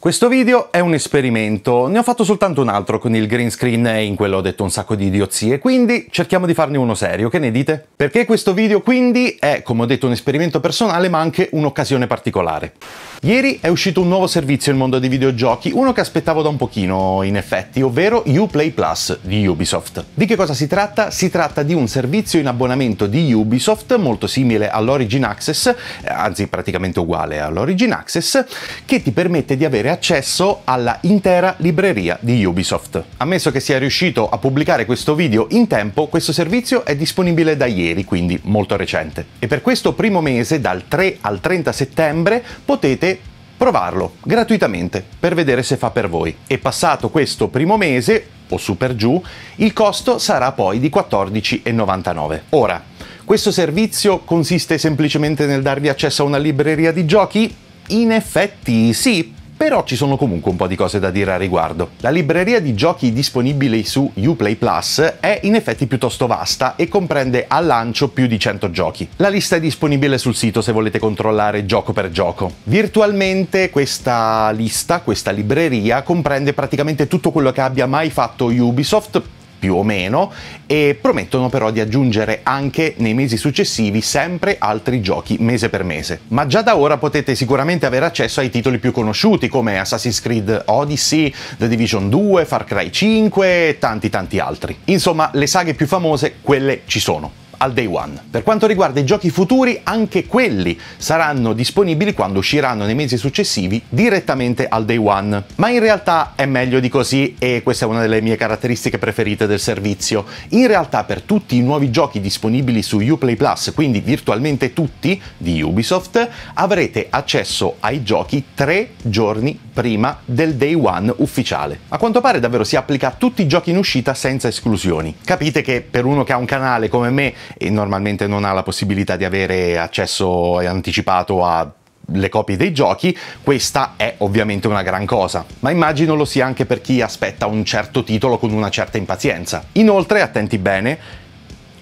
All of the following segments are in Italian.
Questo video è un esperimento, ne ho fatto soltanto un altro con il green screen e in quello ho detto un sacco di idiozie, quindi cerchiamo di farne uno serio, che ne dite? Perché questo video quindi è, come ho detto, un esperimento personale ma anche un'occasione particolare. Ieri è uscito un nuovo servizio nel mondo dei videogiochi, uno che aspettavo da un pochino in effetti, ovvero Uplay Plus di Ubisoft. Di che cosa si tratta? Si tratta di un servizio in abbonamento di Ubisoft, molto simile all'Origin Access, eh, anzi praticamente uguale all'Origin Access, che ti permette di avere accesso alla intera libreria di Ubisoft. Ammesso che sia riuscito a pubblicare questo video in tempo, questo servizio è disponibile da ieri, quindi molto recente. E per questo primo mese, dal 3 al 30 settembre, potete provarlo gratuitamente per vedere se fa per voi. E passato questo primo mese, o su per giù, il costo sarà poi di 14,99. Ora, questo servizio consiste semplicemente nel darvi accesso a una libreria di giochi? In effetti sì, però ci sono comunque un po' di cose da dire a riguardo. La libreria di giochi disponibili su Uplay Plus è in effetti piuttosto vasta e comprende al lancio più di 100 giochi. La lista è disponibile sul sito se volete controllare gioco per gioco. Virtualmente questa lista, questa libreria, comprende praticamente tutto quello che abbia mai fatto Ubisoft più o meno, e promettono però di aggiungere anche nei mesi successivi sempre altri giochi mese per mese. Ma già da ora potete sicuramente avere accesso ai titoli più conosciuti come Assassin's Creed Odyssey, The Division 2, Far Cry 5 e tanti tanti altri. Insomma, le saghe più famose, quelle ci sono al day one. Per quanto riguarda i giochi futuri, anche quelli saranno disponibili quando usciranno nei mesi successivi direttamente al day one. Ma in realtà è meglio di così e questa è una delle mie caratteristiche preferite del servizio. In realtà per tutti i nuovi giochi disponibili su Uplay Plus, quindi virtualmente tutti di Ubisoft, avrete accesso ai giochi tre giorni prima del day one ufficiale. A quanto pare davvero si applica a tutti i giochi in uscita senza esclusioni. Capite che per uno che ha un canale come me e normalmente non ha la possibilità di avere accesso anticipato a le copie dei giochi, questa è ovviamente una gran cosa, ma immagino lo sia anche per chi aspetta un certo titolo con una certa impazienza. Inoltre, attenti bene,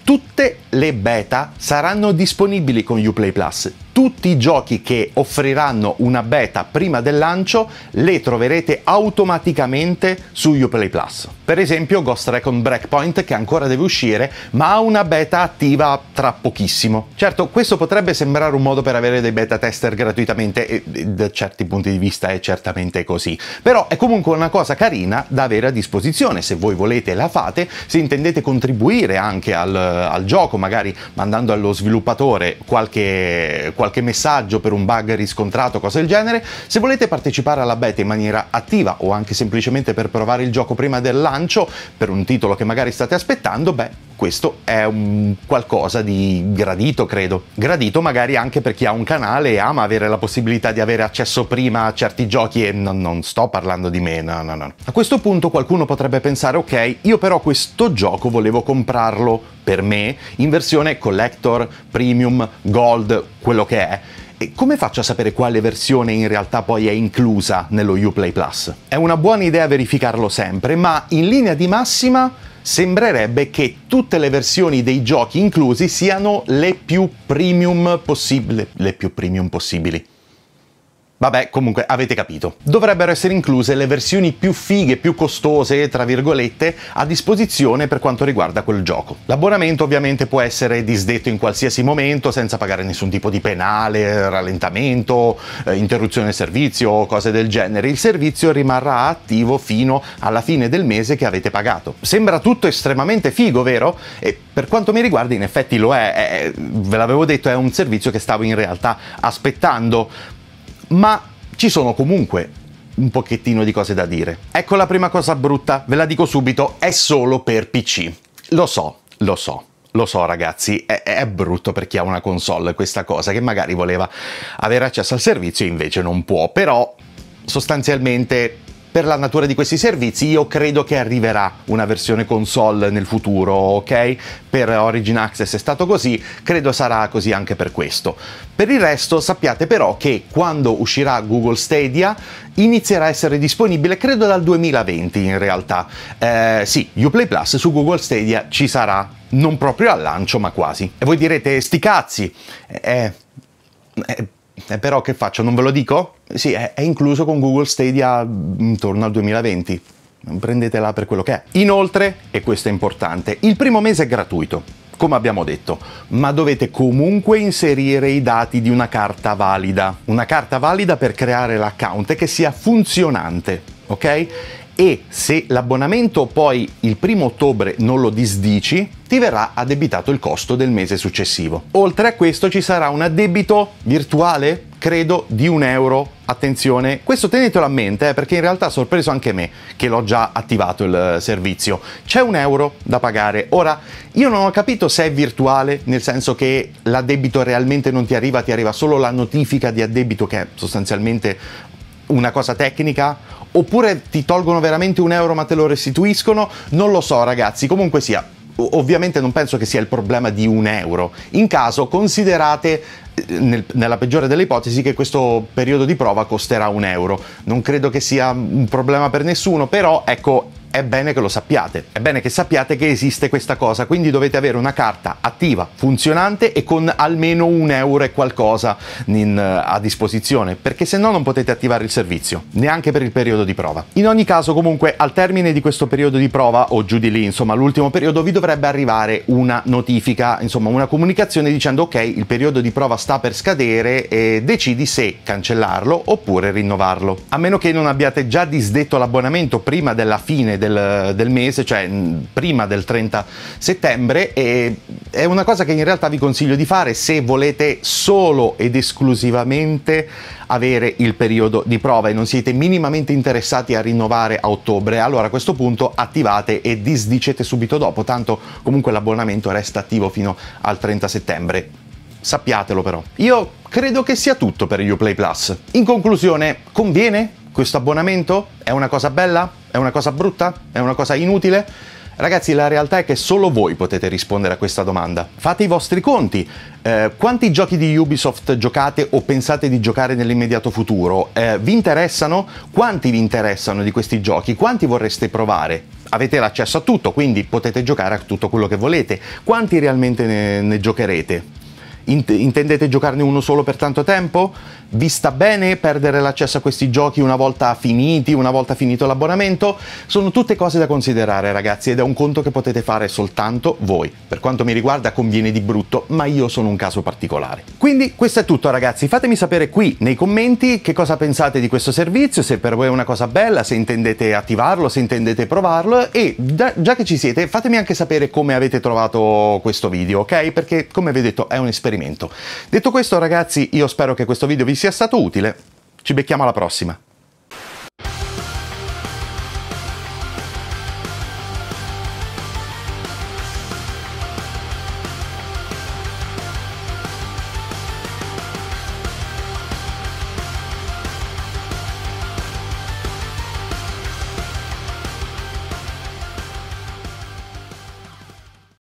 tutte le beta saranno disponibili con Uplay Plus, tutti i giochi che offriranno una beta prima del lancio le troverete automaticamente su Uplay Plus. Per esempio Ghost Recon Breakpoint che ancora deve uscire ma ha una beta attiva tra pochissimo. Certo questo potrebbe sembrare un modo per avere dei beta tester gratuitamente e da certi punti di vista è certamente così, però è comunque una cosa carina da avere a disposizione se voi volete la fate, se intendete contribuire anche al, al gioco magari mandando allo sviluppatore qualche, qualche qualche messaggio per un bug riscontrato, cose del genere. Se volete partecipare alla beta in maniera attiva o anche semplicemente per provare il gioco prima del lancio, per un titolo che magari state aspettando, beh, questo è un qualcosa di gradito, credo. Gradito magari anche per chi ha un canale e ama avere la possibilità di avere accesso prima a certi giochi e non, non sto parlando di me, no, no, no. A questo punto qualcuno potrebbe pensare, ok, io però questo gioco volevo comprarlo per me in versione collector, premium, gold, quello che è. E come faccio a sapere quale versione in realtà poi è inclusa nello Uplay Plus? È una buona idea verificarlo sempre, ma in linea di massima sembrerebbe che tutte le versioni dei giochi inclusi siano le più premium possibili. Le più premium possibili. Vabbè, comunque avete capito. Dovrebbero essere incluse le versioni più fighe, più costose, tra virgolette, a disposizione per quanto riguarda quel gioco. L'abbonamento ovviamente può essere disdetto in qualsiasi momento senza pagare nessun tipo di penale, rallentamento, eh, interruzione del servizio o cose del genere. Il servizio rimarrà attivo fino alla fine del mese che avete pagato. Sembra tutto estremamente figo, vero? E per quanto mi riguarda in effetti lo è, è eh, eh, ve l'avevo detto, è un servizio che stavo in realtà aspettando ma ci sono comunque un pochettino di cose da dire. Ecco la prima cosa brutta, ve la dico subito, è solo per PC. Lo so, lo so. Lo so ragazzi, è, è, brutto per chi ha una console questa cosa, che magari voleva avere accesso al servizio e invece non può, però sostanzialmente per la natura di questi servizi io credo che arriverà una versione console nel futuro, ok? Per Origin Access è stato così, credo sarà così anche per questo. Per il resto sappiate però che quando uscirà Google Stadia inizierà a essere disponibile credo dal 2020 in realtà. Eh, sì, Uplay Plus su Google Stadia ci sarà, non proprio al lancio ma quasi. E voi direte sti cazzi, eh, eh eh, però che faccio? Non ve lo dico? Sì, è, è incluso con Google Stadia mm, intorno al 2020 prendetela per quello che è. Inoltre, e questo è importante, il primo mese è gratuito, come abbiamo detto, ma dovete comunque inserire i dati di una carta valida. Una carta valida per creare l'account che sia funzionante, ok? e se l'abbonamento poi il primo ottobre non lo disdici, ti verrà addebitato il costo del mese successivo. Oltre a questo ci sarà un addebito virtuale, credo, di un euro. Attenzione, questo tenetelo a mente eh, perché in realtà ha sorpreso anche me che l'ho già attivato il eh, servizio. C'è un euro da pagare. Ora, io non ho capito se è virtuale, nel senso che l'addebito realmente non ti arriva, ti arriva solo la notifica di addebito che è sostanzialmente una cosa tecnica oppure ti tolgono veramente un euro ma te lo restituiscono, non lo so ragazzi, comunque sia. Ovviamente non penso che sia il problema di un euro. In caso considerate eh, nel, nella peggiore delle ipotesi che questo periodo di prova costerà un euro. Non credo che sia un problema per nessuno, però ecco è bene che lo sappiate, è bene che sappiate che esiste questa cosa, quindi dovete avere una carta attiva, funzionante e con almeno un euro e qualcosa in, eh, a disposizione, perché se no non potete attivare il servizio, neanche per il periodo di prova. In ogni caso comunque al termine di questo periodo di prova o giù di lì, insomma l'ultimo periodo, vi dovrebbe arrivare una notifica, insomma una comunicazione dicendo ok il periodo di prova sta per scadere e decidi se cancellarlo oppure rinnovarlo. A meno che non abbiate già disdetto l'abbonamento prima della fine del del, del mese, cioè prima del 30 settembre e è una cosa che in realtà vi consiglio di fare se volete solo ed esclusivamente avere il periodo di prova e non siete minimamente interessati a rinnovare a ottobre, allora a questo punto attivate e disdicete subito dopo, tanto comunque l'abbonamento resta attivo fino al 30 settembre. Sappiatelo però. Io credo che sia tutto per Uplay Plus. In conclusione, conviene questo abbonamento? È una cosa bella? È una cosa brutta? È una cosa inutile? Ragazzi, la realtà è che solo voi potete rispondere a questa domanda. Fate i vostri conti. Eh, quanti giochi di Ubisoft giocate o pensate di giocare nell'immediato futuro? Eh, vi interessano? Quanti vi interessano di questi giochi? Quanti vorreste provare? Avete l'accesso a tutto, quindi potete giocare a tutto quello che volete. Quanti realmente ne, ne giocherete? Int- intendete giocarne uno solo per tanto tempo? Vi sta bene perdere l'accesso a questi giochi una volta finiti, una volta finito l'abbonamento? Sono tutte cose da considerare ragazzi ed è un conto che potete fare soltanto voi. Per quanto mi riguarda conviene di brutto, ma io sono un caso particolare. Quindi questo è tutto ragazzi, fatemi sapere qui nei commenti che cosa pensate di questo servizio, se per voi è una cosa bella, se intendete attivarlo, se intendete provarlo e da- già che ci siete fatemi anche sapere come avete trovato questo video, ok? Perché come vi ho detto è un esperimento l'esperimento. Detto questo ragazzi, io spero che questo video vi sia stato utile, ci becchiamo alla prossima.